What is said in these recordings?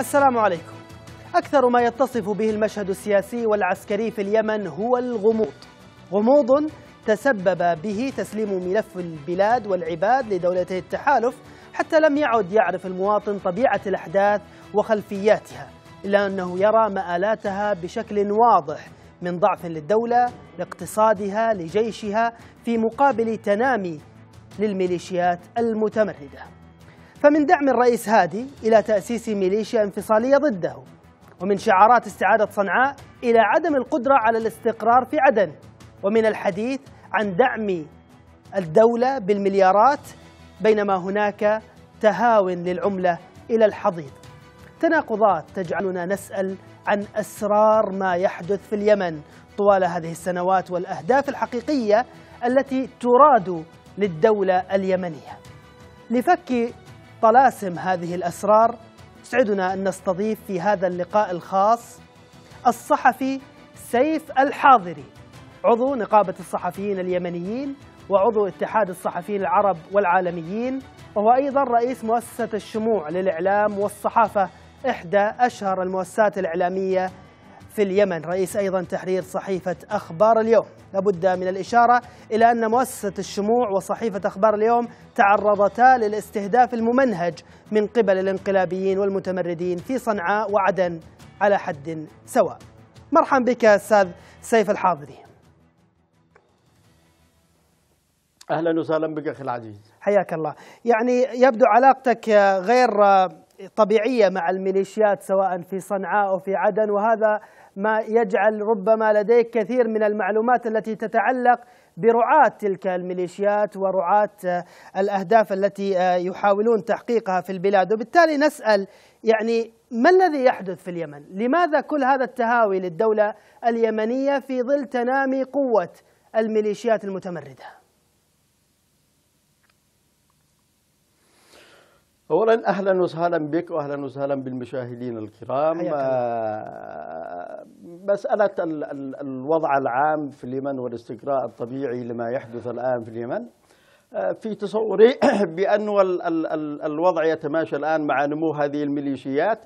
السلام عليكم أكثر ما يتصف به المشهد السياسي والعسكري في اليمن هو الغموض غموض تسبب به تسليم ملف البلاد والعباد لدولتي التحالف حتى لم يعد يعرف المواطن طبيعة الأحداث وخلفياتها إلا أنه يرى مآلاتها بشكل واضح من ضعف للدولة لاقتصادها لجيشها في مقابل تنامي للميليشيات المتمرده فمن دعم الرئيس هادي إلى تأسيس ميليشيا انفصالية ضده ومن شعارات استعادة صنعاء إلى عدم القدرة على الاستقرار في عدن ومن الحديث عن دعم الدولة بالمليارات بينما هناك تهاون للعملة إلى الحضيض تناقضات تجعلنا نسأل عن أسرار ما يحدث في اليمن طوال هذه السنوات والأهداف الحقيقية التي تراد للدولة اليمنية لفك طلاسم هذه الأسرار يسعدنا أن نستضيف في هذا اللقاء الخاص الصحفي سيف الحاضري عضو نقابة الصحفيين اليمنيين وعضو اتحاد الصحفيين العرب والعالميين وهو أيضا رئيس مؤسسة الشموع للإعلام والصحافة إحدى أشهر المؤسسات الإعلامية في اليمن رئيس أيضا تحرير صحيفة أخبار اليوم لابد من الإشارة إلى أن مؤسسة الشموع وصحيفة أخبار اليوم تعرضتا للاستهداف الممنهج من قبل الانقلابيين والمتمردين في صنعاء وعدن على حد سواء مرحبا بك أستاذ سيف الحاضري أهلا وسهلا بك أخي العزيز حياك الله يعني يبدو علاقتك غير طبيعيه مع الميليشيات سواء في صنعاء او في عدن وهذا ما يجعل ربما لديك كثير من المعلومات التي تتعلق برعاة تلك الميليشيات ورعاة آه، الأهداف التي آه، يحاولون تحقيقها في البلاد وبالتالي نسأل يعني ما الذي يحدث في اليمن؟ لماذا كل هذا التهاوي للدولة اليمنية في ظل تنامي قوة الميليشيات المتمردة؟ اولا اهلا وسهلا بك واهلا وسهلا بالمشاهدين الكرام آه، مساله الوضع العام في اليمن والاستقراء الطبيعي لما يحدث الان في اليمن آه، في تصوري بأن الوضع يتماشى الآن مع نمو هذه الميليشيات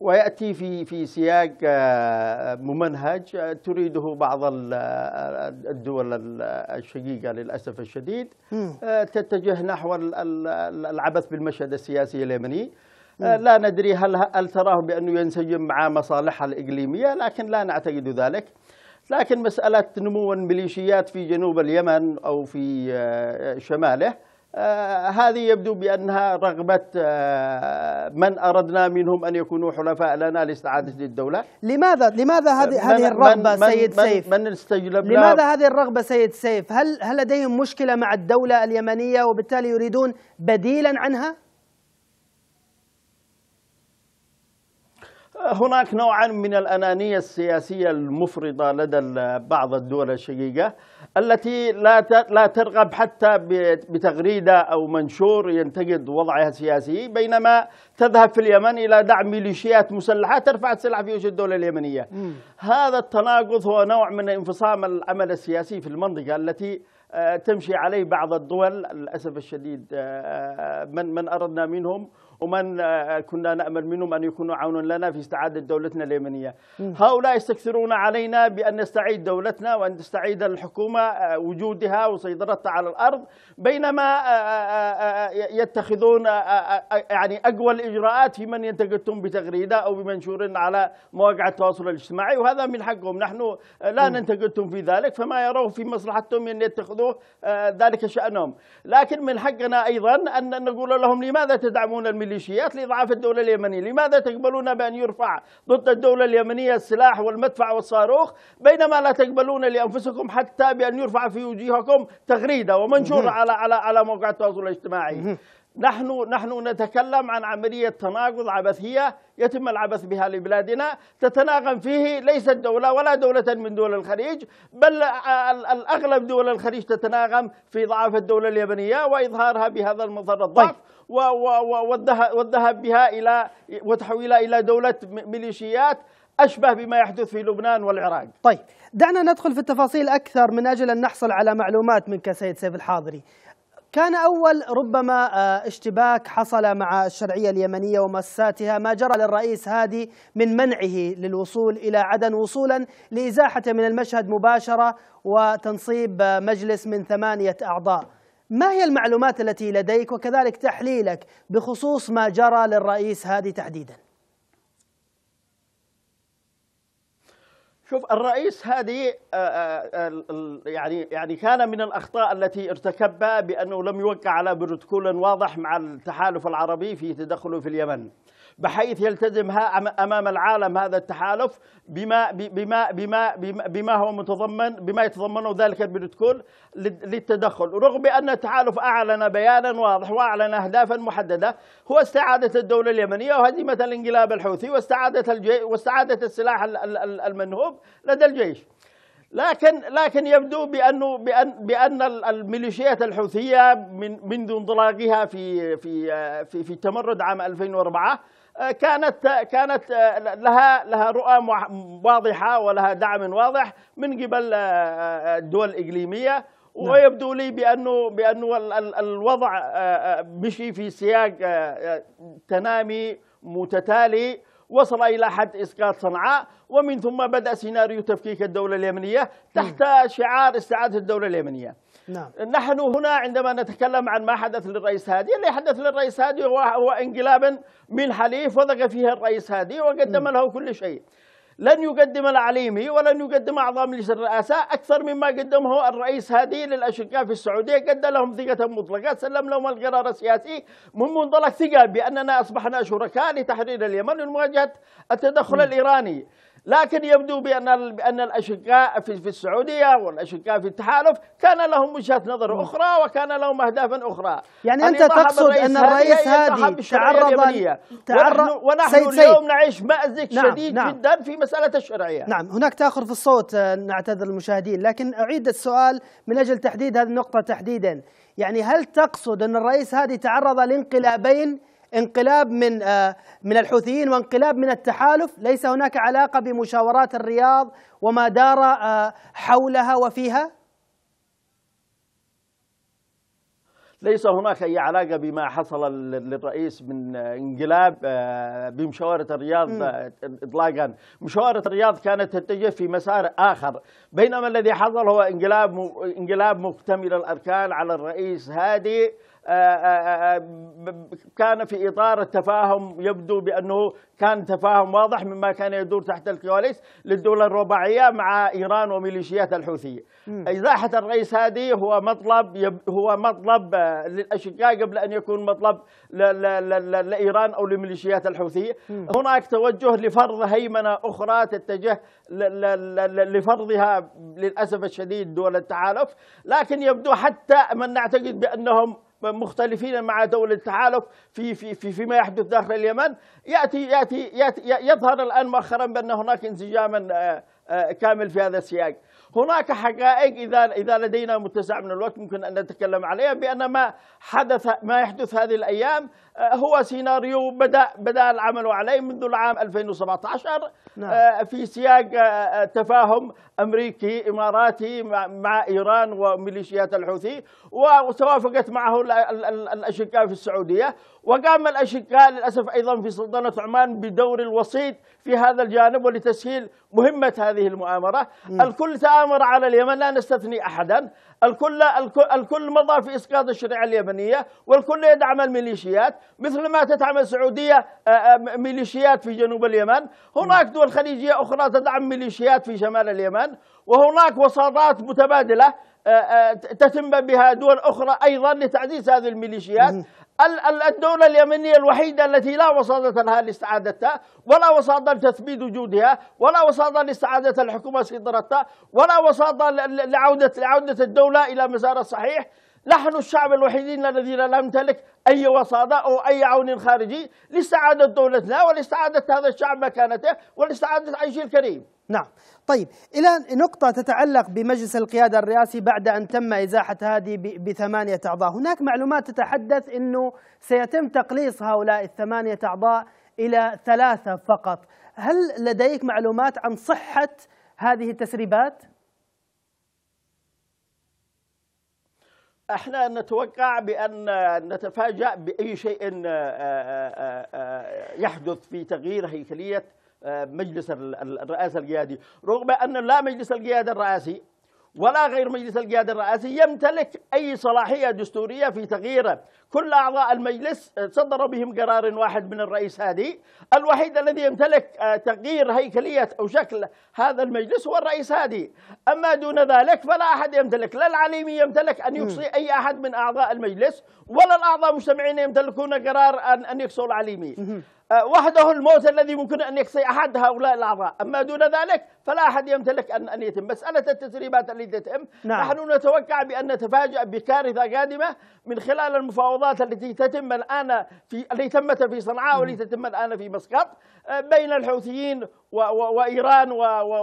وياتي في في سياق آه، ممنهج آه، تريده بعض آه، الدول الشقيقه للاسف الشديد تتجه نحو العبث بالمشهد السياسي اليمني لا ندري هل هل تراه بانه ينسجم مع مصالحها الاقليميه لكن لا نعتقد ذلك لكن مساله نمو الميليشيات في جنوب اليمن او في شماله آه، هذه يبدو بأنها رغبة آه، من أردنا منهم أن يكونوا حلفاء لنا لاستعادة الدولة لماذا لماذا هذه هذه الرغبة من سيد من سيف من لماذا هذه الرغبة سيد سيف هل هل لديهم مشكلة مع الدولة اليمنية وبالتالي يريدون بديلا عنها هناك نوعا من الأنانية السياسية المفرطة لدى بعض الدول الشقيقة التي لا لا ترغب حتى بتغريدة أو منشور ينتقد وضعها السياسي بينما تذهب في اليمن إلى دعم ميليشيات مسلحة ترفع السلاح في وجه الدولة اليمنية م. هذا التناقض هو نوع من انفصام العمل السياسي في المنطقة التي آه، تمشي عليه بعض الدول للأسف الشديد آه، آه، من من أردنا منهم ومن آه، آه، كنا نامل منهم ان يكونوا عونا لنا في استعاده دولتنا اليمنيه. هؤلاء يستكثرون علينا بان نستعيد دولتنا وان تستعيد الحكومه آه، وجودها وسيطرتها على الارض بينما يتخذون يعني اقوى الاجراءات في من ينتقدهم بتغريده او بمنشور على مواقع التواصل الاجتماعي وهذا من حقهم نحن لا ننتقدهم في ذلك فما يروه في مصلحتهم ان يتخذوا ذلك شانهم لكن من حقنا ايضا ان نقول لهم لماذا تدعمون الملي الميليشيات لإضعاف الدولة اليمنية لماذا تقبلون بأن يرفع ضد الدولة اليمنية السلاح والمدفع والصاروخ بينما لا تقبلون لأنفسكم حتى بأن يرفع في وجوهكم تغريدة ومنشور على على على مواقع التواصل الاجتماعي نحن نحن نتكلم عن عملية تناقض عبثية يتم العبث بها لبلادنا تتناغم فيه ليست دولة ولا دولة من دول الخليج بل الأغلب دول الخليج تتناغم في ضعف الدولة اليمنية وإظهارها بهذا المظهر طيب. الضعف والذهاب بها إلى وتحويلها إلى دولة ميليشيات أشبه بما يحدث في لبنان والعراق طيب دعنا ندخل في التفاصيل أكثر من أجل أن نحصل على معلومات منك سيد سيف الحاضري كان أول ربما آه، اشتباك حصل مع الشرعية اليمنية ومساتها ما جرى للرئيس هادي من منعه للوصول إلى عدن وصولا لإزاحته من المشهد مباشرة وتنصيب آه، مجلس من ثمانية أعضاء ما هي المعلومات التي لديك وكذلك تحليلك بخصوص ما جرى للرئيس هادي تحديداً؟ شوف الرئيس هذه آه، آه، يعني يعني كان من الاخطاء التي ارتكبها بانه لم يوقع على بروتوكول واضح مع التحالف العربي في تدخله في اليمن. بحيث يلتزم امام العالم هذا التحالف بما بما بما بما, هو متضمن بما يتضمنه ذلك البروتوكول للتدخل رغم ان التحالف اعلن بيانا واضح واعلن اهدافا محدده هو استعاده الدوله اليمنيه وهزيمه الانقلاب الحوثي واستعاده الجي واستعاده السلاح المنهوب لدى الجيش لكن لكن يبدو بانه بان بان الميليشيات الحوثيه من منذ انطلاقها في في في في التمرد عام 2004 كانت كانت آه، لها لها رؤى واضحه ولها دعم واضح من قبل آه، آه، الدول الاقليميه نعم. ويبدو لي بانه بانه الوضع مشي في سياق تنامي متتالي وصل الى حد اسقاط صنعاء ومن ثم بدا سيناريو تفكيك الدوله اليمنيه نعم. تحت شعار استعاده الدوله اليمنيه نعم. نحن هنا عندما نتكلم عن ما حدث للرئيس هادي اللي حدث للرئيس هادي هو, هو انقلاب من حليف وثق فيه الرئيس هادي وقدم م. نعم. له كل شيء لن يقدم العليمي ولن يقدم أعضاء مجلس الرئاسة أكثر مما قدمه الرئيس هادي للأشقاء في السعودية قد لهم ثقة مطلقة سلم لهم القرار السياسي من منطلق ثقة بأننا أصبحنا شركاء لتحرير اليمن لمواجهة التدخل م. نعم. الإيراني لكن يبدو بأن بأن الأشقاء في السعودية والأشقاء في التحالف كان لهم وجهة نظر أخرى وكان لهم أهداف أخرى يعني أنت تقصد أن الرئيس هادي تعرض تعرض ونحن سيد اليوم سيد. نعيش مأزق نعم شديد نعم جدا في مسألة الشرعية نعم هناك تأخر في الصوت آه، نعتذر المشاهدين لكن أعيد السؤال من أجل تحديد هذه النقطة تحديدا يعني هل تقصد أن الرئيس هادي تعرض لانقلابين انقلاب من آه، من الحوثيين وانقلاب من التحالف ليس هناك علاقة بمشاورات الرياض وما دار آه، حولها وفيها ليس هناك أي علاقة بما حصل للرئيس من انقلاب آه، بمشاورة الرياض إطلاقا مشاورة الرياض كانت تتجه في مسار آخر بينما الذي حصل هو انقلاب انقلاب مكتمل الأركان على الرئيس هادي آه، آه، آه، كان في إطار التفاهم يبدو بأنه كان تفاهم واضح مما كان يدور تحت الكواليس للدولة الرباعية مع إيران وميليشيات الحوثية إزاحة الرئيس هادي هو مطلب هو مطلب للأشقاء قبل أن يكون مطلب لإيران أو لميليشيات الحوثية هناك توجه لفرض هيمنة أخرى تتجه لفرضها للأسف الشديد دول التعالف لكن يبدو حتى من نعتقد بأنهم مختلفين مع دول التحالف في في في فيما يحدث داخل اليمن ياتي ياتي, يأتي يظهر الان مؤخرا بان هناك انسجاما آه، آه، كامل في هذا السياق هناك حقائق إذا إذا لدينا متسع من الوقت ممكن أن نتكلم عليها بأن ما حدث ما يحدث هذه الأيام آه، هو سيناريو بدأ بدأ العمل عليه منذ العام 2017 نعم. آه، في سياق آه، تفاهم أمريكي إماراتي مع إيران وميليشيات الحوثي وتوافقت معه الأشقاء في السعودية وقام الأشقاء للأسف أيضا في سلطنة عمان بدور الوسيط في هذا الجانب ولتسهيل مهمة هذه المؤامرة نعم. الكل الآمر على اليمن لا نستثني أحدا الكل, الكل مضى في إسقاط الشريعة اليمنية والكل يدعم الميليشيات مثل ما تدعم السعودية آه، آه، ميليشيات في جنوب اليمن هناك دول خليجية أخرى تدعم ميليشيات في شمال اليمن وهناك وساطات متبادلة آه، تتم بها دول أخرى أيضا لتعزيز هذه الميليشيات الدولة اليمنية الوحيدة التي لا وساطة لها لاستعادتها ولا وساطة لتثبيت وجودها ولا وساطة لاستعادة الحكومة سيطرتها ولا وساطة لعودة لعودة الدولة إلى مسارها الصحيح نحن الشعب الوحيدين الذين لا نمتلك أي وساطة أو أي عون خارجي لاستعادة دولتنا ولاستعادة هذا الشعب مكانته ولاستعادة عيشه الكريم نعم طيب إلى نقطة تتعلق بمجلس القيادة الرئاسي بعد أن تم إزاحة هذه بثمانية أعضاء هناك معلومات تتحدث أنه سيتم تقليص هؤلاء الثمانية أعضاء إلى ثلاثة فقط هل لديك معلومات عن صحة هذه التسريبات؟ احنا نتوقع بان نتفاجا باي شيء آه، آه، آه، يحدث في تغيير هيكليه مجلس الرئاسة القيادي رغم أن لا مجلس القيادة الرئاسي ولا غير مجلس القيادة الرئاسي يمتلك أي صلاحية دستورية في تغيير كل أعضاء المجلس آه، صدر بهم قرار واحد من الرئيس هادي الوحيد الذي يمتلك آه، تغيير هيكلية أو شكل هذا المجلس هو الرئيس هادي أما دون ذلك فلا أحد يمتلك لا العليمي يمتلك أن يقصي أي أحد من أعضاء المجلس ولا الأعضاء المجتمعين يمتلكون قرار أن أن يقصوا العليمي آه، وحده الموت الذي ممكن أن يقصي أحد هؤلاء الأعضاء أما دون ذلك فلا أحد يمتلك أن أن يتم مسألة التسريبات التي تتم نعم. نحن نتوقع بأن نتفاجأ بكارثة قادمة من خلال المفاوضات المفاوضات التي تتم الآن في التي تمت في صنعاء والتي تتم الآن في مسقط آه، بين الحوثيين و... و... وإيران و...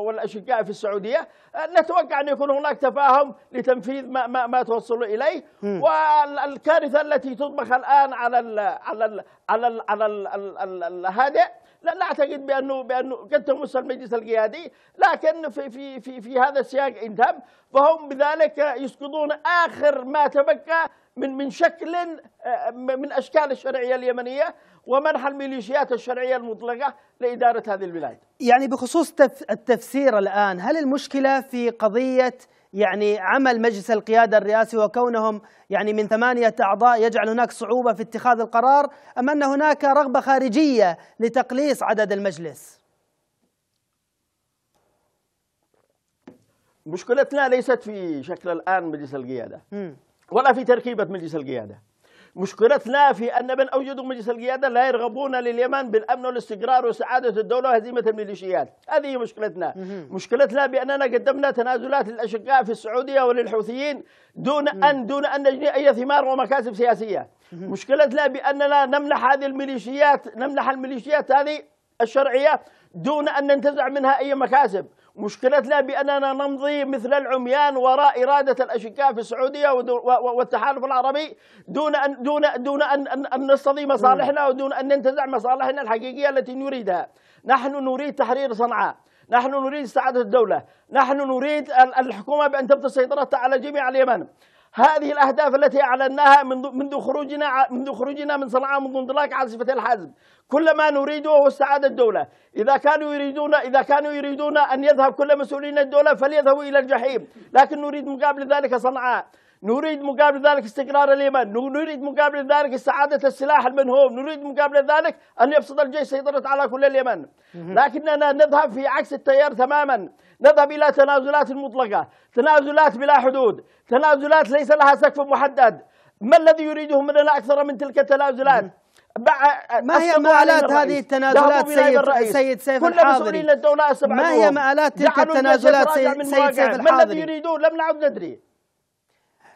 والأشقاء في السعودية آه، نتوقع أن يكون هناك تفاهم لتنفيذ ما, ما, ما توصلوا إليه والكارثة التي تطبخ الآن على ال... على ال... على ال... على ال... ال... الهادئ لا نعتقد بانه بانه قد تمس المجلس القيادي لكن في في في, في هذا السياق انتهى فهم بذلك يسقطون اخر ما تبقى من من شكل آه، من اشكال الشرعيه اليمنيه ومنح الميليشيات الشرعيه المطلقه لاداره هذه البلاد. يعني بخصوص التفسير الان، هل المشكله في قضيه يعني عمل مجلس القياده الرئاسي وكونهم يعني من ثمانيه اعضاء يجعل هناك صعوبه في اتخاذ القرار ام ان هناك رغبه خارجيه لتقليص عدد المجلس؟ مشكلتنا ليست في شكل الان مجلس القياده. م. ولا في تركيبة مجلس القيادة مشكلتنا في أن من أوجدوا مجلس القيادة لا يرغبون لليمن بالأمن والاستقرار وسعادة الدولة وهزيمة الميليشيات هذه هي مشكلتنا مشكلتنا بأننا قدمنا تنازلات للأشقاء في السعودية وللحوثيين دون أن دون أن نجني أي ثمار ومكاسب سياسية مشكلتنا بأننا نمنح هذه الميليشيات نمنح الميليشيات هذه الشرعية دون أن ننتزع منها أي مكاسب مشكلتنا بأننا نمضي مثل العميان وراء إرادة الأشقاء في السعودية والتحالف العربي دون أن دون دون أن أن نستضيف مصالحنا ودون أن ننتزع مصالحنا الحقيقية التي نريدها. نحن نريد تحرير صنعاء، نحن نريد استعادة الدولة، نحن نريد الحكومة بأن تبقى سيطرتها على جميع اليمن. هذه الأهداف التي أعلناها منذ خروجنا منذ خروجنا من صنعاء منذ انطلاق عاصفة الحزم كل ما نريده هو استعادة الدولة إذا كانوا يريدون إذا كانوا يريدون أن يذهب كل مسؤولين الدولة فليذهبوا إلى الجحيم لكن نريد مقابل ذلك صنعاء نريد مقابل ذلك استقرار اليمن نريد مقابل ذلك استعادة السلاح المنهوب نريد مقابل ذلك أن يبسط الجيش سيطرة على كل اليمن لكننا نذهب في عكس التيار تماما نذهب إلى تنازلات المطلقة تنازلات بلا حدود تنازلات ليس لها سقف محدد ما الذي يريده مننا أكثر من تلك التنازلات ما هي مآلات هذه التنازلات سيد سيد سيف كل الحاضري الدولة ما هي مآلات تلك التنازلات سيد, سيد سيف الحاضري ما الذي يريدون لم نعد ندري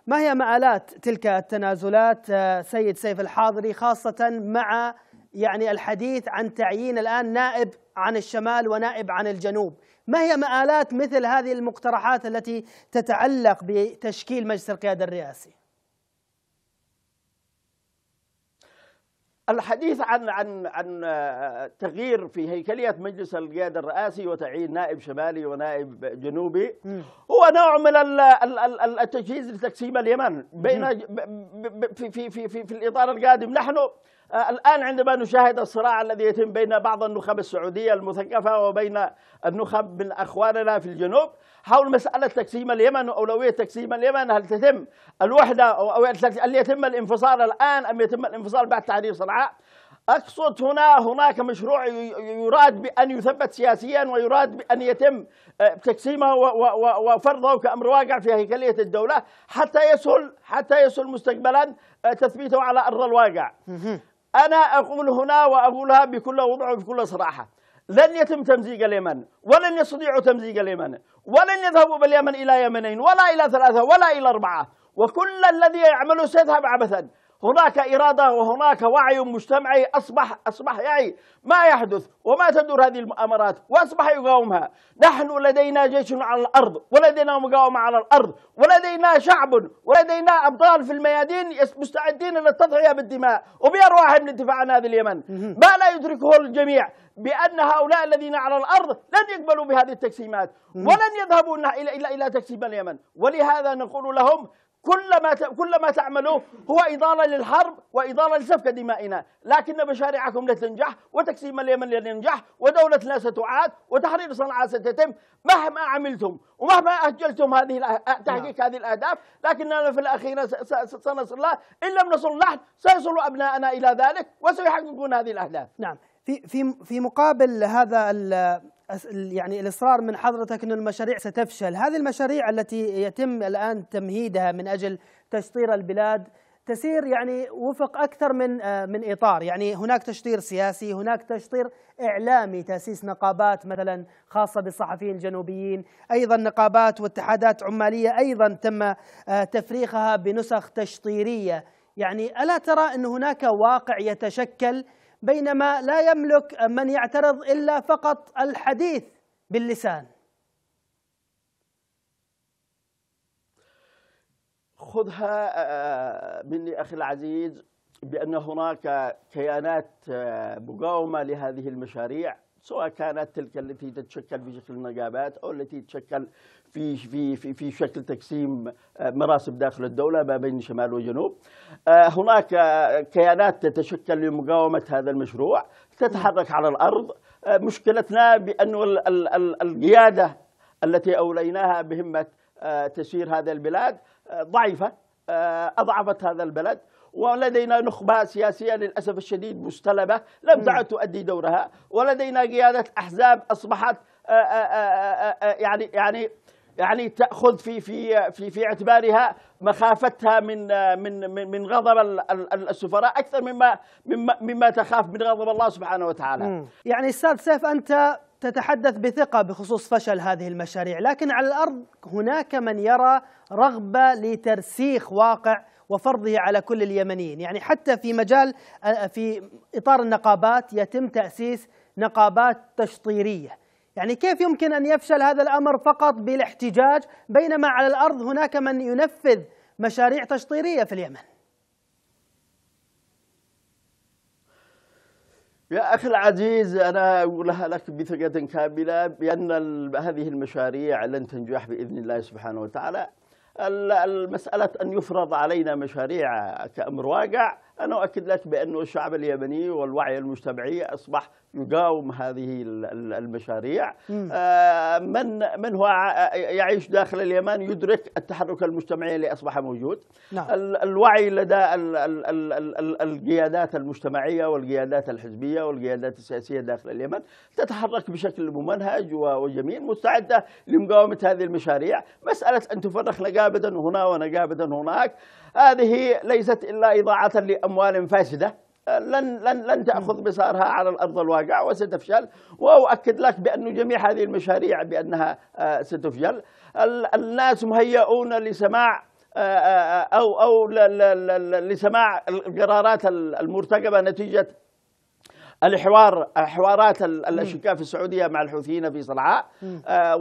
ما هي مآلات تلك التنازلات آه، سيد سيف الحاضري خاصة مع يعني الحديث عن تعيين الآن نائب عن الشمال ونائب عن الجنوب ما هي مآلات مثل هذه المقترحات التي تتعلق بتشكيل مجلس القيادة الرئاسي؟ الحديث عن عن عن آه، تغيير في هيكليه مجلس القياده الرئاسي وتعيين نائب شمالي ونائب جنوبي هو نوع من التجهيز لتقسيم اليمن بين في في في في, في الاطار القادم نحن آه، الآن عندما نشاهد الصراع الذي يتم بين بعض النخب السعودية المثقفة وبين النخب من أخواننا في الجنوب حول مسألة تقسيم اليمن وأولوية تقسيم اليمن هل تتم الوحدة أو هل يتم الانفصال الآن أم يتم الانفصال بعد تحرير صنعاء أقصد هنا هناك مشروع يراد بأن يثبت سياسيا ويراد بأن يتم آه، تقسيمه وفرضه كأمر واقع في هيكلية الدولة حتى يسهل حتى يسهل مستقبلا آه، تثبيته على أرض الواقع أنا أقول هنا وأقولها بكل وضوح وبكل صراحة لن يتم تمزيق اليمن ولن يستطيعوا تمزيق اليمن ولن يذهبوا باليمن إلى يمنين ولا إلى ثلاثة ولا إلى أربعة وكل الذي يعمله سيذهب عبثا هناك إرادة وهناك وعي مجتمعي أصبح أصبح يعي ما يحدث وما تدور هذه المؤامرات وأصبح يقاومها نحن لدينا جيش على الأرض ولدينا مقاومة على الأرض ولدينا شعب ولدينا أبطال في الميادين مستعدين للتضحية بالدماء وبأرواحهم للدفاع عن هذا اليمن ما لا يدركه الجميع بأن هؤلاء الذين على الأرض لن يقبلوا بهذه التقسيمات ولن يذهبوا إلى إلى إلى تقسيم اليمن ولهذا نقول لهم كل ما كل ما تعملوه هو إضالة للحرب وإضالة لسفك دمائنا لكن مشاريعكم تنجح وتقسيم اليمن لن ينجح ودولتنا ستعاد وتحرير صنعاء ستتم مهما عملتم ومهما أجلتم هذه أه- نعم. تحقيق هذه الأهداف لكننا في الأخير سنصل الله إن لم نصل نحن سيصل أبناءنا إلى ذلك وسيحققون هذه الأهداف نعم في في في مقابل هذا يعني الاصرار من حضرتك ان المشاريع ستفشل، هذه المشاريع التي يتم الان تمهيدها من اجل تشطير البلاد تسير يعني وفق اكثر من آه، من اطار، يعني هناك تشطير سياسي، هناك تشطير اعلامي، تاسيس نقابات مثلا خاصه بالصحفيين الجنوبيين، ايضا نقابات واتحادات عماليه ايضا تم آه، تفريخها بنسخ تشطيريه، يعني الا ترى ان هناك واقع يتشكل بينما لا يملك من يعترض الا فقط الحديث باللسان خذها آه، آه، مني اخي العزيز بان هناك كيانات آه، مقاومه لهذه المشاريع سواء كانت تلك التي تتشكل بشكل النقابات او التي تتشكل في في في, في شكل تقسيم آه، مراسم داخل الدولة ما بين شمال وجنوب. آه، هناك آه، كيانات تتشكل لمقاومة هذا المشروع تتحرك على الأرض مشكلتنا بأن القيادة التي أوليناها بهمة تسيير هذه البلاد ضعيفة أضعفت هذا البلد ولدينا نخبة سياسية للأسف الشديد مستلبة لم تعد تؤدي دورها ولدينا قيادة أحزاب أصبحت يعني يعني يعني تاخذ في في في في اعتبارها مخافتها من من من غضب السفراء اكثر مما مما مما تخاف من غضب الله سبحانه وتعالى. مم. يعني استاذ سيف انت تتحدث بثقه بخصوص فشل هذه المشاريع، لكن على الارض هناك من يرى رغبه لترسيخ واقع وفرضه على كل اليمنيين، يعني حتى في مجال آه، في اطار النقابات يتم تاسيس نقابات تشطيريه. يعني كيف يمكن أن يفشل هذا الأمر فقط بالاحتجاج بينما على الأرض هناك من ينفذ مشاريع تشطيرية في اليمن يا أخي العزيز أنا أقولها لك بثقة كاملة بأن هذه المشاريع لن تنجح بإذن الله سبحانه وتعالى المسألة أن يفرض علينا مشاريع كأمر واقع أنا أؤكد لك بأن الشعب اليمني والوعي المجتمعي أصبح يقاوم هذه المشاريع آه، من من هو يعيش داخل اليمن يدرك التحرك المجتمعي اللي أصبح موجود نعم. الوعي لدى القيادات المجتمعية والقيادات الحزبية والقيادات السياسية داخل اليمن تتحرك بشكل ممنهج وجميل مستعدة لمقاومة هذه المشاريع مسألة أن تفرخ نقابة هنا ونقابة هناك هذه ليست إلا إضاعة لأموال فاسدة لن لن لن تاخذ مسارها على الارض الواقع وستفشل واؤكد لك بان جميع هذه المشاريع بانها آه، ستفشل الناس مهيئون لسماع آه، آه، او او لسماع القرارات المرتقبه نتيجه الحوار حوارات الاشقاء في السعوديه مع الحوثيين في صنعاء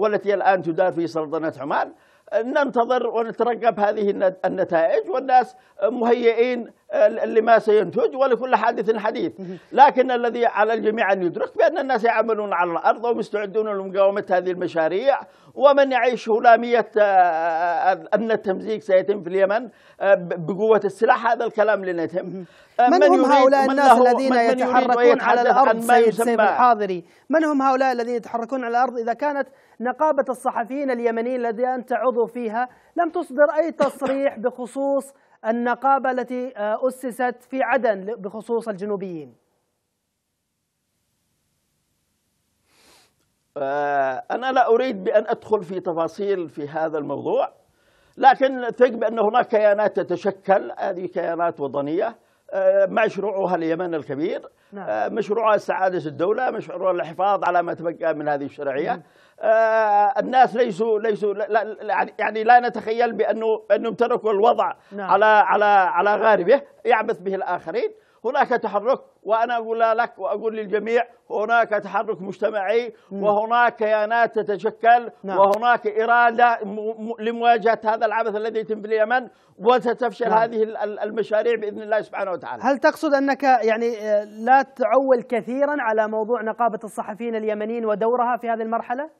والتي الان تدار في سلطنه عمان ننتظر ونترقب هذه النتائج والناس مهيئين لما سينتج ولكل حادث حديث لكن الذي على الجميع أن يدرك بأن الناس يعملون على الأرض ومستعدون لمقاومة هذه المشاريع ومن يعيش هلامية آه، آه، آه، أن التمزيق سيتم في اليمن بقوة السلاح هذا الكلام لن يتم من, من هم هؤلاء الناس الذين يتحركون على الأرض سيد الحاضري من هم هؤلاء الذين يتحركون على الأرض إذا كانت نقابة الصحفيين اليمنيين الذي أنت عضو فيها لم تصدر أي تصريح بخصوص النقابة التي آه، أسست في عدن بخصوص الجنوبيين آه، أنا لا أريد بأن أدخل في تفاصيل في هذا الموضوع لكن ثق بأن هناك كيانات تتشكل هذه كيانات وطنية آه، مشروعها اليمن الكبير نعم. آه، مشروعها استعادة الدولة مشروع الحفاظ على ما تبقى من هذه الشرعية نعم. آه، الناس ليسوا ليسوا لا يعني-, يعني لا نتخيل بأنه أنهم تركوا الوضع نعم. على على على غاربه يعبث به الآخرين هناك تحرك وأنا أقول لك وأقول للجميع هناك تحرك مجتمعي نعم. وهناك كيانات تتشكل نعم. وهناك إرادة لمواجهة هذا العبث الذي يتم في اليمن وستفشل نعم. هذه المشاريع بإذن الله سبحانه وتعالى هل تقصد أنك يعني آه، لا تعول كثيرا على موضوع نقابة الصحفيين اليمنيين ودورها في هذه المرحلة؟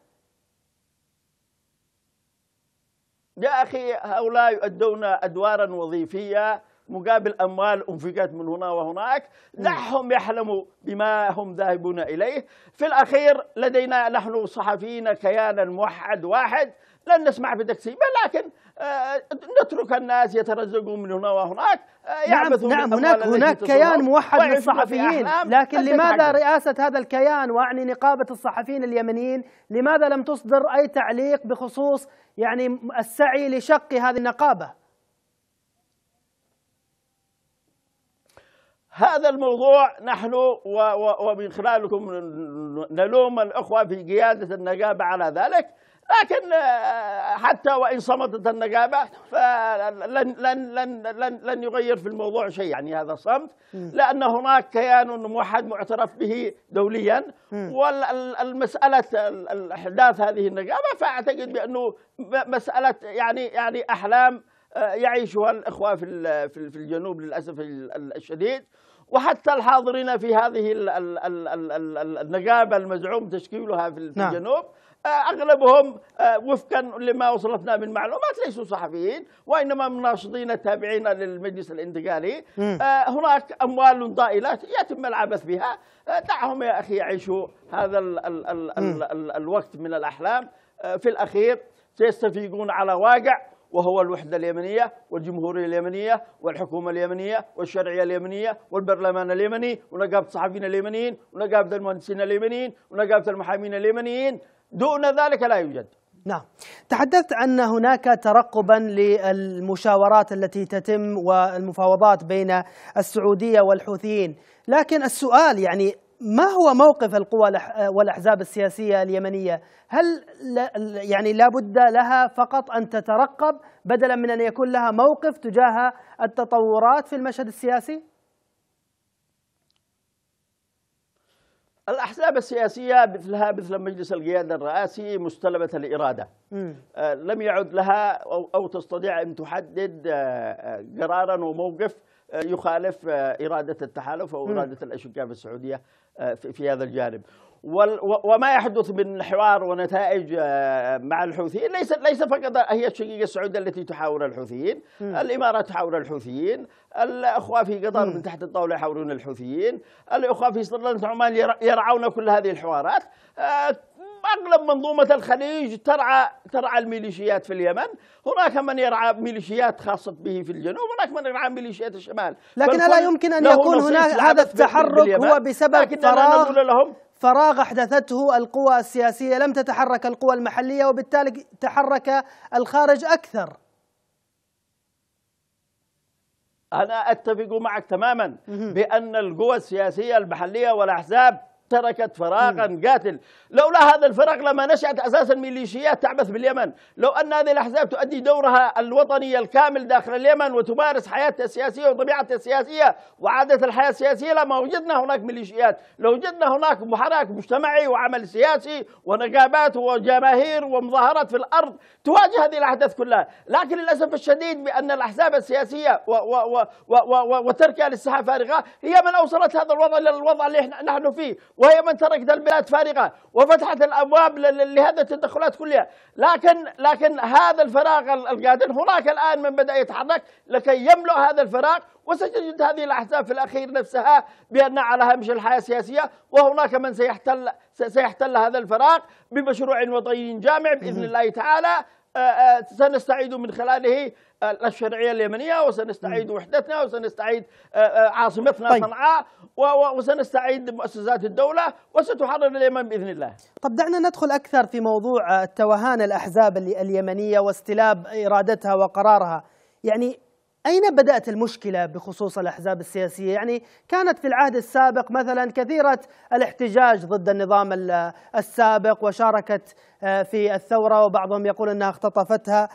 يا أخي هؤلاء يؤدون أدوارا وظيفية مقابل أموال أنفقت من هنا وهناك دعهم يحلموا بما هم ذاهبون إليه في الأخير لدينا نحن صحفيين كيانا موحد واحد لن نسمع بتكسيب لكن آه، نترك الناس يترزقون من هنا وهناك آه، نعم، يعبثون نعم, نعم هناك هناك كيان موحد للصحفيين لكن لماذا رئاسة هذا الكيان واعني نقابة الصحفيين اليمنيين لماذا لم تصدر أي تعليق بخصوص يعني السعي لشق هذه النقابة هذا الموضوع نحن ومن خلالكم نلوم الأخوة في قيادة النقابة على ذلك لكن آه، حتى وإن صمتت النقابة فلن لن لن لن لن يغير في الموضوع شيء يعني هذا الصمت لأن هناك كيان موحد معترف به دوليا والمسألة إحداث هذه النقابة فأعتقد بأنه مسألة يعني يعني أحلام آه، يعيشها الإخوة في الجنوب للأسف الشديد وحتى الحاضرين في هذه النقابه المزعوم تشكيلها في نعم. الجنوب آه، اغلبهم آه، وفقا لما وصلتنا من معلومات ليسوا صحفيين وانما مناشطين التابعين للمجلس الانتقالي آه، هناك اموال ضائله يتم العبث بها دعهم يا اخي يعيشوا هذا الـ الـ ال ال ال الوقت من الاحلام في الاخير سيستفيقون على واقع وهو الوحدة اليمنية والجمهورية اليمنية والحكومة اليمنية والشرعية اليمنية والبرلمان اليمني ونقابة الصحفيين اليمنيين ونقابة المهندسين اليمنيين ونقابة المحامين اليمنيين دون ذلك لا يوجد نعم تحدثت أن هناك ترقبا للمشاورات التي تتم والمفاوضات بين السعودية والحوثيين لكن السؤال يعني ما هو موقف القوى والأحزاب السياسية اليمنية هل يعني لابد لها فقط أن تترقب بدلا من أن يكون لها موقف تجاه التطورات في المشهد السياسي الأحزاب السياسية مثلها مثل مجلس القيادة الرئاسي مستلبة الإرادة آه لم يعد لها أو تستطيع أن تحدد آه، آه، قرارا وموقف آه، يخالف آه، إرادة التحالف أو إرادة الأشقاء آه، في السعودية في هذا الجانب وما يحدث من حوار ونتائج مع الحوثيين ليس ليس فقط هي الشقيقه السعوديه التي تحاور الحوثيين، م. الامارات تحاور الحوثيين، الاخوه في قطر من تحت الطاوله يحاورون الحوثيين، الاخوه في سلطنه عمان يرعون كل هذه الحوارات، أغلب منظومة الخليج ترعى ترعى الميليشيات في اليمن هناك من يرعى ميليشيات خاصة به في الجنوب هناك من يرعى ميليشيات الشمال لكن لا يمكن أن يكون هناك هذا التحرك هو بسبب فراغ لهم فراغ احدثته القوى السياسيه لم تتحرك القوى المحليه وبالتالي تحرك الخارج اكثر انا اتفق معك تماما بان القوى السياسيه المحليه والاحزاب تركت فراغا قاتل لولا هذا الفراغ لما نشأت أساسا ميليشيات تعبث باليمن لو أن هذه الأحزاب تؤدي دورها الوطني الكامل داخل اليمن وتمارس حياتها السياسية وطبيعتها السياسية وعادة الحياة السياسية لما وجدنا هناك ميليشيات لو وجدنا هناك محرك مجتمعي وعمل سياسي ونقابات وجماهير ومظاهرات في الأرض تواجه هذه الأحداث كلها لكن للأسف الشديد بأن الأحزاب السياسية و و و و و وتركها للساحة فارغة هي من أوصلت هذا الوضع للوضع اللي نحن فيه وهي من تركت البلاد فارغة وفتحت الأبواب لهذه التدخلات كلها لكن لكن هذا الفراغ القادم هناك الآن من بدأ يتحرك لكي يملأ هذا الفراغ وستجد هذه الأحزاب في الأخير نفسها بأن على هامش الحياة السياسية وهناك من سيحتل سيحتل هذا الفراغ بمشروع وطني جامع بإذن الله تعالى آه، آه، سنستعيد من خلاله الشرعيه اليمنيه وسنستعيد وحدتنا وسنستعيد آه، آه، عاصمتنا طيب. صنعاء وسنستعيد مؤسسات الدوله وستحرر اليمن باذن الله. طب دعنا ندخل اكثر في موضوع آه، توهان الاحزاب اليمنيه واستلاب ارادتها وقرارها. يعني أين بدأت المشكلة بخصوص الأحزاب السياسية؟ يعني كانت في العهد السابق مثلا كثيرة الاحتجاج ضد النظام السابق وشاركت في الثورة وبعضهم يقول أنها اختطفتها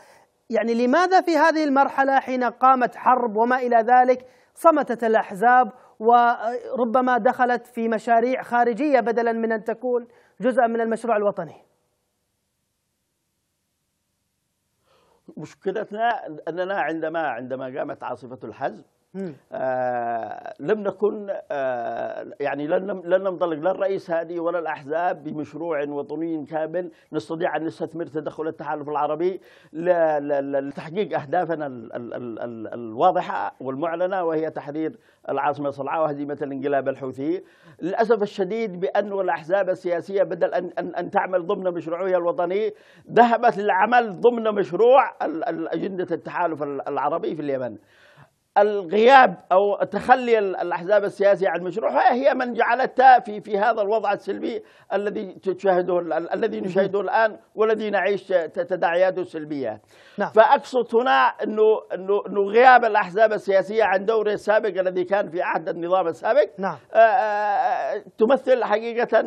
يعني لماذا في هذه المرحلة حين قامت حرب وما إلى ذلك صمتت الأحزاب وربما دخلت في مشاريع خارجية بدلا من أن تكون جزءا من المشروع الوطني مشكلتنا أننا عندما عندما قامت عاصفة الحزب آه لم نكن آه يعني لن لن ننطلق لا الرئيس هادي ولا الاحزاب بمشروع وطني كامل نستطيع ان نستثمر تدخل التحالف العربي لتحقيق اهدافنا الـ الـ الـ الواضحه والمعلنه وهي تحرير العاصمه صنعاء وهزيمه الانقلاب الحوثي للاسف الشديد بان الاحزاب السياسيه بدل ان ان, أن تعمل ضمن مشروعها الوطني ذهبت للعمل ضمن مشروع اجنده التحالف العربي في اليمن الغياب او تخلي الاحزاب السياسيه عن المشروع هي من جعلتها في في هذا الوضع السلبي الذي تشاهده الذي نشاهده الان والذي نعيش تداعياته السلبيه. نعم. فاقصد هنا انه انه غياب الاحزاب السياسيه عن دوره السابق الذي كان في عهد النظام السابق نعم. آه، آه، آه، تمثل حقيقه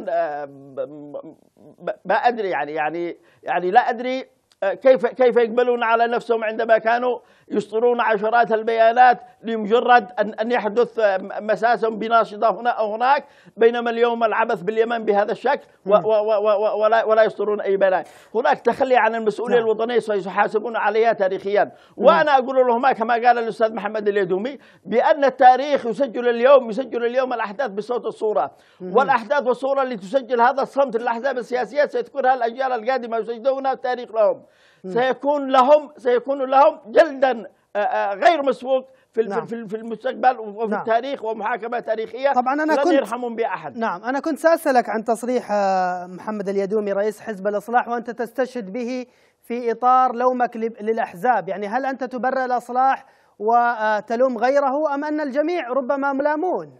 ما ادري يعني يعني يعني لا ادري كيف كيف يقبلون على نفسهم عندما كانوا يصدرون عشرات البيانات لمجرد أن, أن يحدث آه، مساس بناشطة هنا أو هناك بينما اليوم العبث باليمن بهذا الشكل و و و و ولا, ولا يصدرون أي بيان هناك تخلي عن المسؤولية نعم. الوطنية سيحاسبون عليها تاريخيا وأنا أقول لهما كما قال الأستاذ محمد اليدومي بأن التاريخ يسجل اليوم يسجل اليوم الأحداث بصوت الصورة والأحداث والصورة اللي تسجل هذا الصمت للأحزاب السياسية سيذكرها الأجيال القادمة يسجلونها التاريخ لهم سيكون لهم سيكون لهم جلدا آه، آه، غير مسبوق في نعم. في المستقبل وفي نعم. التاريخ ومحاكمه تاريخيه طبعا انا لن كنت يرحمون باحد نعم انا كنت ساسالك عن تصريح آه، محمد اليدومي رئيس حزب الاصلاح وانت تستشهد به في اطار لومك للاحزاب يعني هل انت تبرر الاصلاح وتلوم غيره ام ان الجميع ربما ملامون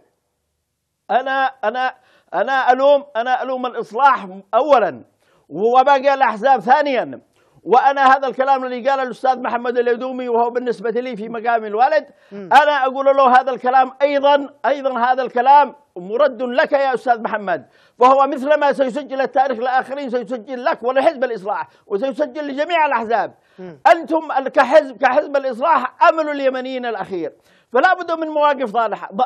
انا انا انا الوم انا الوم الاصلاح اولا وباقي الاحزاب ثانيا وانا هذا الكلام اللي قاله الاستاذ محمد اليدومي وهو بالنسبه لي في مقام الوالد انا اقول له هذا الكلام ايضا ايضا هذا الكلام مرد لك يا استاذ محمد وهو مثل ما سيسجل التاريخ الاخرين سيسجل لك ولحزب الاصلاح وسيسجل لجميع الاحزاب انتم كحزب كحزب الاصلاح امل اليمنيين الاخير فلا بد من مواقف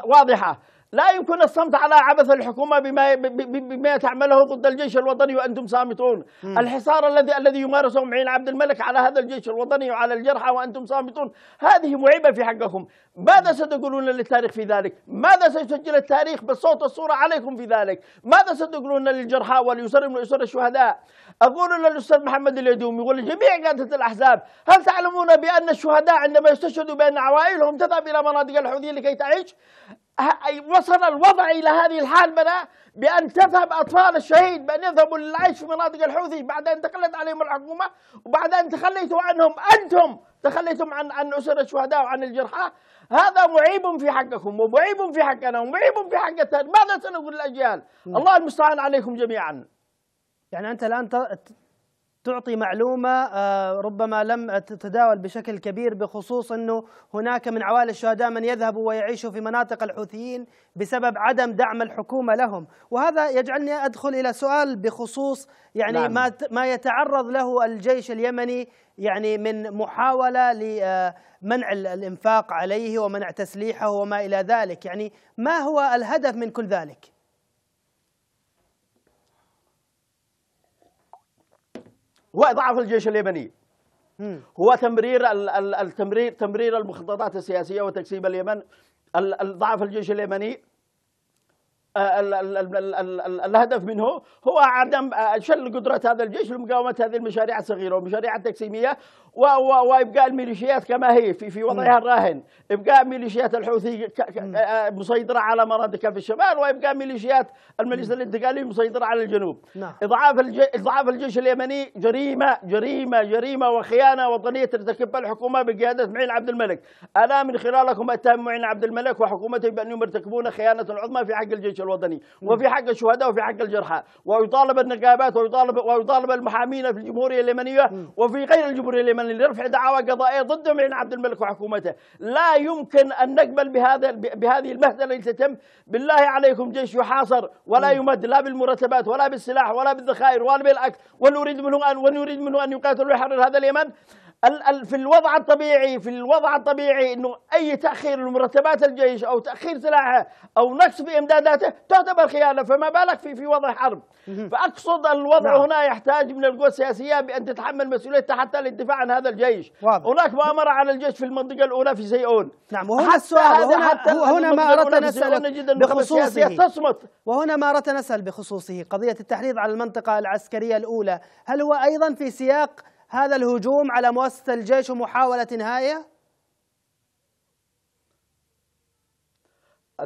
واضحه لا يمكن الصمت على عبث الحكومه بما بما تعمله ضد الجيش الوطني وانتم صامتون، م. الحصار الذي الذي يمارسه معين عبد الملك على هذا الجيش الوطني وعلى الجرحى وانتم صامتون، هذه معيبه في حقكم، ماذا ستقولون للتاريخ في ذلك؟ ماذا سيسجل التاريخ بالصوت والصوره عليكم في ذلك؟ ماذا ستقولون للجرحى واليسر من اسر الشهداء؟ اقول للاستاذ محمد اليدومي ولجميع قاده الاحزاب، هل تعلمون بان الشهداء عندما يستشهدوا بان عوائلهم تذهب الى مناطق الحوثيين لكي تعيش؟ وصل الوضع إلى هذه الحال بأن تذهب أطفال الشهيد بأن يذهبوا للعيش في مناطق الحوثي بعد أن تخلت عليهم الحكومة وبعد أن تخليتوا عنهم أنتم تخليتم عن عن أسر الشهداء وعن الجرحى هذا معيب في حقكم ومعيب في حقنا ومعيب في حقتنا ماذا سنقول للأجيال الله المستعان عليكم جميعا يعني أنت الآن تعطي معلومة آه، ربما لم تتداول بشكل كبير بخصوص أنه هناك من عوائل الشهداء من يذهب ويعيش في مناطق الحوثيين بسبب عدم دعم الحكومة لهم وهذا يجعلني أدخل إلى سؤال بخصوص يعني نعم. ما, ما يتعرض له الجيش اليمني يعني من محاولة لمنع آه، الإنفاق عليه ومنع تسليحه وما إلى ذلك يعني ما هو الهدف من كل ذلك؟ هو الجيش اليمني هو تمرير التمرير تمرير المخططات السياسية وتكسيب اليمن ضعف الجيش اليمني آه، الهدف منه هو عدم آه، شل قدرة هذا الجيش لمقاومة هذه المشاريع الصغيرة والمشاريع التقسيمية و و وابقاء الميليشيات كما هي في في وضعها الراهن، ابقاء ميليشيات الحوثي آه، آه، مسيطره على مناطق في الشمال وابقاء ميليشيات المجلس الانتقالي مسيطره على الجنوب. نعم. اضعاف اضعاف الجيش اليمني جريمه جريمه جريمه وخيانه وطنيه ترتكبها الحكومه بقياده معين عبد الملك، انا من خلالكم اتهم معين عبد الملك وحكومته بانهم يرتكبون خيانه عظمى في حق الجيش الوطني وفي حق الشهداء وفي حق الجرحى، ويطالب النقابات ويطالب ويطالب المحامين في الجمهوريه اليمنيه وفي غير الجمهوريه اليمنيه من اللي يرفع دعاوى قضائيه ضد معين عبد الملك وحكومته لا يمكن ان نقبل بهذا بهذه المهزله التي تتم بالله عليكم جيش يحاصر ولا يمد لا بالمرتبات ولا بالسلاح ولا بالذخائر ولا بالاكل ونريد منه ان ونريد منه ان يقاتل ويحرر هذا اليمن في الوضع الطبيعي في الوضع الطبيعي انه اي تاخير لمرتبات الجيش او تاخير سلاحه او نقص في امداداته تعتبر خيانه فما بالك في في وضع حرب فاقصد الوضع نعم. هنا يحتاج من القوى السياسيه بان تتحمل مسؤوليتها حتى للدفاع عن هذا الجيش واضح. هناك مؤامره على الجيش في المنطقه الاولى في سيئون نعم وهنا السؤال وهنا حتى هنا ما اردت ان اسالك بخصوصه تصمت وهنا ما اردت ان اسال بخصوصه قضيه التحريض على المنطقه العسكريه الاولى هل هو ايضا في سياق هذا الهجوم على مؤسسة الجيش ومحاولة نهاية؟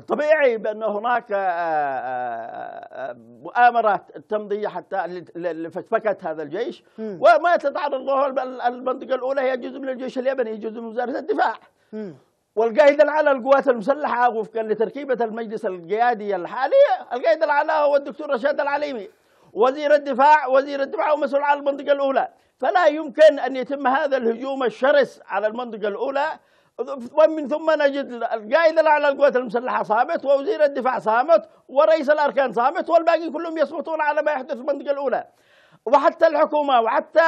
طبيعي بأن هناك آه، آه، آه، مؤامرات تمضي حتى لفكفكة هذا الجيش وما تتعرض له المنطقة الأولى هي جزء من الجيش اليمني جزء من وزارة الدفاع والقائد الأعلى للقوات المسلحة وفقا لتركيبة المجلس القيادي الحالي القائد الأعلى هو الدكتور رشاد العليمي وزير الدفاع وزير الدفاع ومسؤول عن المنطقة الأولى فلا يمكن أن يتم هذا الهجوم الشرس على المنطقة الأولى ومن ثم نجد القائد الأعلى للقوات المسلحة صامت ووزير الدفاع صامت ورئيس الأركان صامت والباقي كلهم يصمتون على ما يحدث في المنطقة الأولى وحتى الحكومة وحتى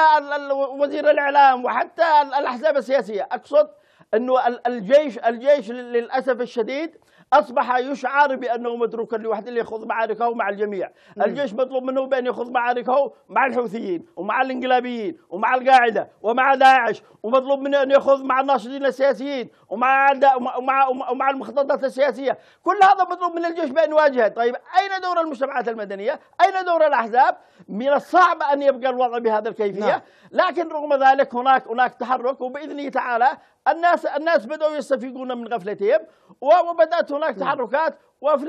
وزير الإعلام وحتى الأحزاب السياسية أقصد أنه الجيش الجيش للأسف الشديد اصبح يشعر بانه متروك لوحده ليخوض معاركه مع الجميع، الجيش مطلوب منه بان يخوض معاركه مع الحوثيين ومع الانقلابيين ومع القاعده ومع داعش، ومطلوب منه ان يخوض مع الناشطين السياسيين ومع ومع ومع المخططات السياسيه، كل هذا مطلوب من الجيش بان يواجهه، طيب اين دور المجتمعات المدنيه؟ اين دور الاحزاب؟ من الصعب ان يبقى الوضع بهذا الكيفيه، نعم. لكن رغم ذلك هناك هناك تحرك وباذنه تعالى الناس الناس بدأوا يستفيقون من غفلتهم وبدأت هناك نعم. تحركات وفي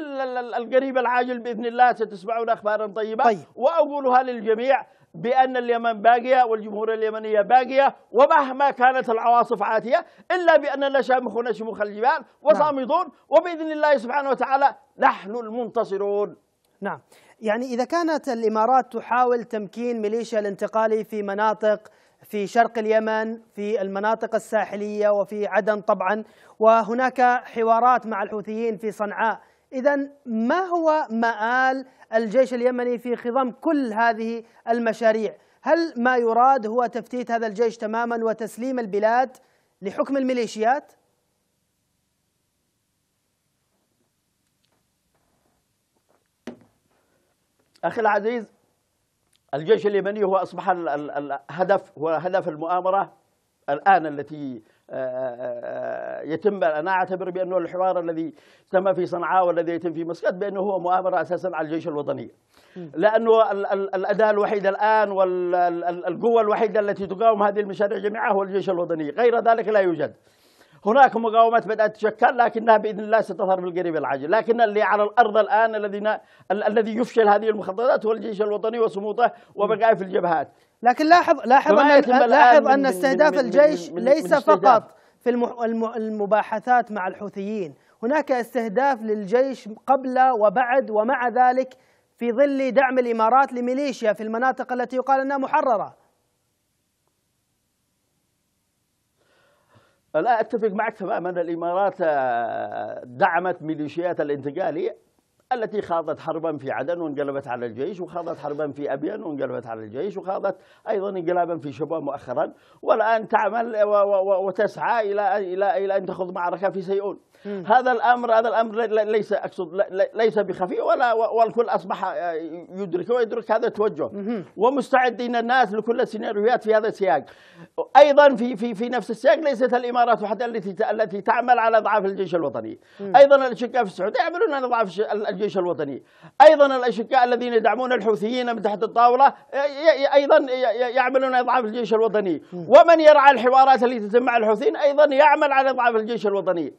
القريب العاجل باذن الله ستسمعون اخبارا طيبه طيب. واقولها للجميع بان اليمن باقيه والجمهوريه اليمنيه باقيه ومهما كانت العواصف عاتيه الا باننا شامخون شموخ الجبال نعم. وصامدون نعم. وباذن الله سبحانه وتعالى نحن المنتصرون. نعم، يعني اذا كانت الامارات تحاول تمكين ميليشيا الانتقالي في مناطق في شرق اليمن في المناطق الساحلية وفي عدن طبعا وهناك حوارات مع الحوثيين في صنعاء إذا ما هو مآل الجيش اليمني في خضم كل هذه المشاريع هل ما يراد هو تفتيت هذا الجيش تماما وتسليم البلاد لحكم الميليشيات؟ أخي العزيز الجيش اليمني هو أصبح الهدف هو هدف المؤامرة الآن التي آه، آه، آه، يتم أنا أعتبر بأنه الحوار الذي تم في صنعاء والذي يتم في مسقط بأنه هو مؤامرة أساسا على الجيش الوطني لأنه الأداة الوحيدة الآن والقوة الوحيدة التي تقاوم هذه المشاريع جميعها هو الجيش الوطني غير ذلك لا يوجد هناك مقاومات بدأت تشكل لكنها بإذن الله ستظهر بالقريب العاجل لكن اللي على الأرض الآن الذين الذي يفشل هذه المخططات هو الجيش الوطني وصموته وبقائه في الجبهات لكن لاحظ لاحظ أن لاحظ أن استهداف الجيش من ليس من فقط في المباحثات مع الحوثيين هناك استهداف للجيش قبل وبعد ومع ذلك في ظل دعم الإمارات لميليشيا في المناطق التي يقال أنها محررة لا أتفق معك تماما الإمارات آه، دعمت ميليشيات الانتقالي التي خاضت حربا في عدن وانقلبت على الجيش وخاضت حربا في أبين وانقلبت على الجيش وخاضت أيضا انقلابا في شبوة مؤخرا والآن تعمل وتسعى إلى إلى إلى أن تخوض معركة في سيئون هذا الامر هذا الامر ليس اقصد ليس بخفي ولا والكل اصبح آه، يدركه ويدرك هذا التوجه ومستعدين الناس لكل السيناريوهات في هذا السياق ايضا في في في نفس السياق ليست الامارات وحدها التي التي تعمل على اضعاف الجيش الوطني مم. ايضا الاشقاء في السعوديه يعملون على اضعاف الجيش الوطني ايضا الاشقاء الذين يدعمون الحوثيين من تحت الطاوله آه، ايضا يعملون على اضعاف الجيش الوطني مم. ومن يرعى الحوارات التي تتم مع الحوثيين ايضا يعمل على اضعاف الجيش الوطني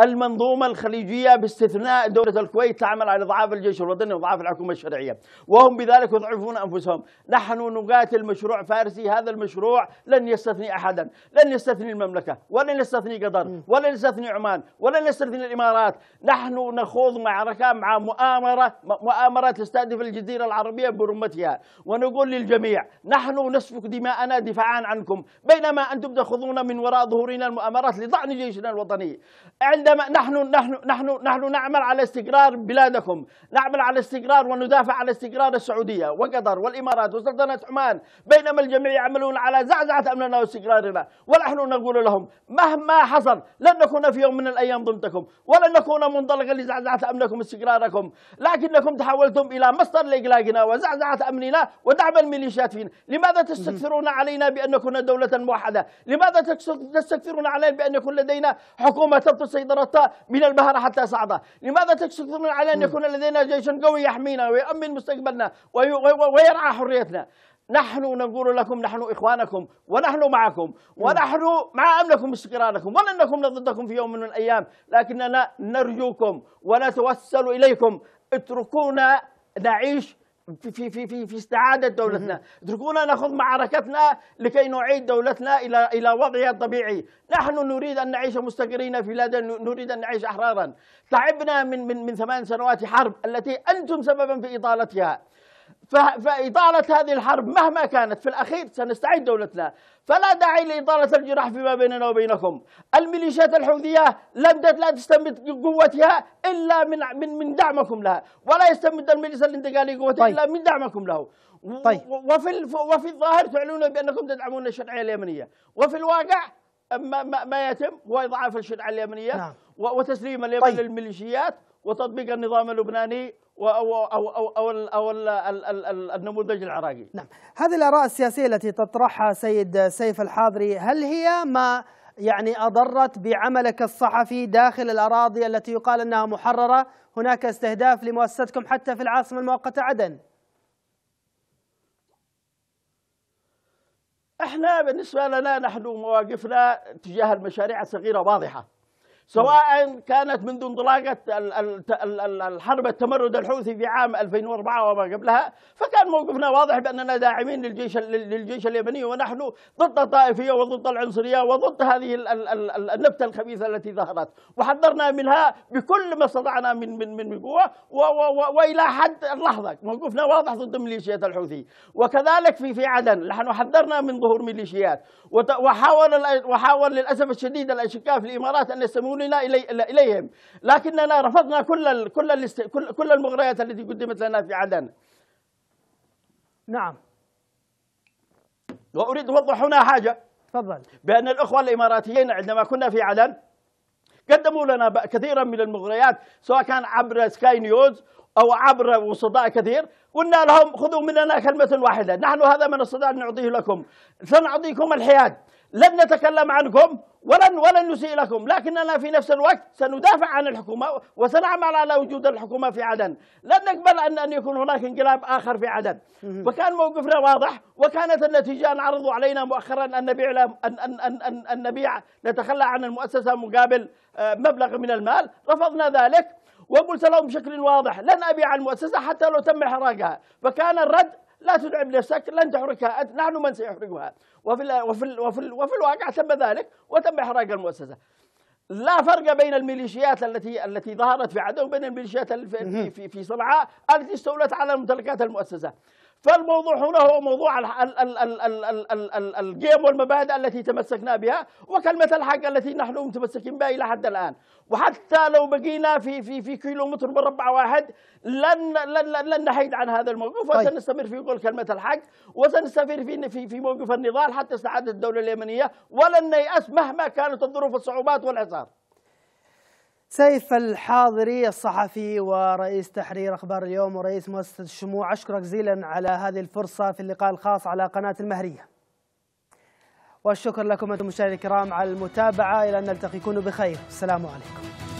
المنظومة الخليجية باستثناء دولة الكويت تعمل على إضعاف الجيش الوطني وإضعاف الحكومة الشرعية وهم بذلك يضعفون أنفسهم نحن نقاتل مشروع فارسي هذا المشروع لن يستثني أحدا لن يستثني المملكة ولن يستثني قطر ولن يستثني عمان ولن يستثني الإمارات نحن نخوض معركة مع مؤامرة مؤامرة تستهدف الجزيرة العربية برمتها ونقول للجميع نحن نسفك دماءنا دفاعا عنكم بينما أنتم تأخذون من وراء ظهورنا المؤامرات لطعن جيشنا الوطني عندما نحن نحن نحن نحن نعمل على استقرار بلادكم، نعمل على استقرار وندافع على استقرار السعوديه وقطر والامارات وسلطنه عمان، بينما الجميع يعملون على زعزعه امننا واستقرارنا، ونحن نقول لهم مهما حصل لن نكون في يوم من الايام ضدكم، ولن نكون منطلقا لزعزعه امنكم واستقراركم، لكنكم تحولتم الى مصدر لاقلاقنا وزعزعه امننا ودعم الميليشيات فينا، لماذا تستكثرون علينا بان نكون دوله موحده؟ لماذا تستكثرون علينا بان يكون لدينا حكومه تبطل سيطره قدرة من البهر حتى صعبة لماذا تكسرون على أن يكون لدينا جيش قوي يحمينا ويؤمن مستقبلنا ويرعى حريتنا نحن نقول لكم نحن إخوانكم ونحن معكم ونحن مع أمنكم واستقراركم ولن نكون ضدكم في يوم من الأيام لكننا نرجوكم ونتوسل إليكم اتركونا نعيش في في في في, في استعاده دولتنا، اتركونا نخوض معركتنا لكي نعيد دولتنا الى الى وضعها الطبيعي، نحن نريد ان نعيش مستقرين في بلادنا، نريد ان نعيش احرارا. تعبنا من من من ثمان سنوات حرب التي انتم سببا في اطالتها. فإطالة هذه الحرب مهما كانت في الأخير سنستعيد دولتنا فلا داعي لإطالة الجراح فيما بيننا وبينكم الميليشيات الحوثية لم لا تستمد قوتها إلا من من من دعمكم لها ولا يستمد المجلس الانتقالي قوته طيب. إلا من دعمكم له طيب. وفي وفي الظاهر تعلنون بأنكم تدعمون الشرعية اليمنية وفي الواقع ما, ما, ما يتم هو إضعاف الشرعية اليمنية نعم. وتسليم اليمن طيب. للميليشيات وتطبيق النظام اللبناني او او او او, أو النموذج العراقي نعم هذه الاراء السياسيه التي تطرحها سيد سيف الحاضري هل هي ما يعني اضرت بعملك الصحفي داخل الاراضي التي يقال انها محرره هناك استهداف لمؤسستكم حتى في العاصمه المؤقته عدن احنا بالنسبه لنا نحن مواقفنا تجاه المشاريع الصغيره واضحه سواء كانت منذ انطلاقة الحرب التمرد الحوثي في عام 2004 وما قبلها فكان موقفنا واضح بأننا داعمين للجيش للجيش اليمني ونحن ضد الطائفية وضد العنصرية وضد هذه النبتة الخبيثة التي ظهرت وحذرنا منها بكل ما استطعنا من من من قوة وإلى حد اللحظة موقفنا واضح ضد ميليشيات الحوثي وكذلك في في عدن نحن حذرنا من ظهور ميليشيات وحاول وحاول للأسف الشديد الأشقاء في الإمارات أن يستمروا رسولنا إلي إليهم لكننا رفضنا كل كل كل المغريات التي قدمت لنا في عدن نعم وأريد أوضح هنا حاجة تفضل بأن الأخوة الإماراتيين عندما كنا في عدن قدموا لنا كثيرا من المغريات سواء كان عبر سكاي نيوز أو عبر وسطاء كثير قلنا لهم خذوا مننا كلمة واحدة نحن هذا ما نستطيع أن نعطيه لكم سنعطيكم الحياد لن نتكلم عنكم ولن ولن نسيء لكم لكننا في نفس الوقت سندافع عن الحكومة وسنعمل على وجود الحكومة في عدن لن نقبل أن أن يكون هناك انقلاب آخر في عدن وكان موقفنا واضح وكانت النتيجة أن عرضوا علينا مؤخرا أن نبيع أن أن أن أن, أن نبيع نتخلى عن المؤسسة مقابل آه، مبلغ من المال رفضنا ذلك وقلت لهم بشكل واضح لن أبيع المؤسسة حتى لو تم إحراقها فكان الرد لا تدعم نفسك لن تحرقها أنت نحن من سيحرقها وفي وفي وفي, وفي الواقع تم ذلك وتم إحراق المؤسسة لا فرق بين الميليشيات التي التي ظهرت في عدن وبين الميليشيات في في, في صنعاء التي استولت على ممتلكات المؤسسه. فالموضوع هنا هو موضوع الجيم والمبادئ التي تمسكنا بها وكلمة الحق التي نحن متمسكين بها إلى حد الآن وحتى لو بقينا في في في كيلومتر مربع واحد لن لن لن نحيد عن هذا الموقف طيب. وسنستمر في قول كلمة الحق وسنستمر في في في موقف النضال حتى استعادة الدولة اليمنية ولن نيأس مهما كانت الظروف والصعوبات والحصار سيف الحاضري الصحفي ورئيس تحرير أخبار اليوم ورئيس مؤسسة الشموع أشكرك جزيلا على هذه الفرصة في اللقاء الخاص على قناة المهرية والشكر لكم أنتم مشاهدي الكرام على المتابعة إلى أن نلتقي كونوا بخير السلام عليكم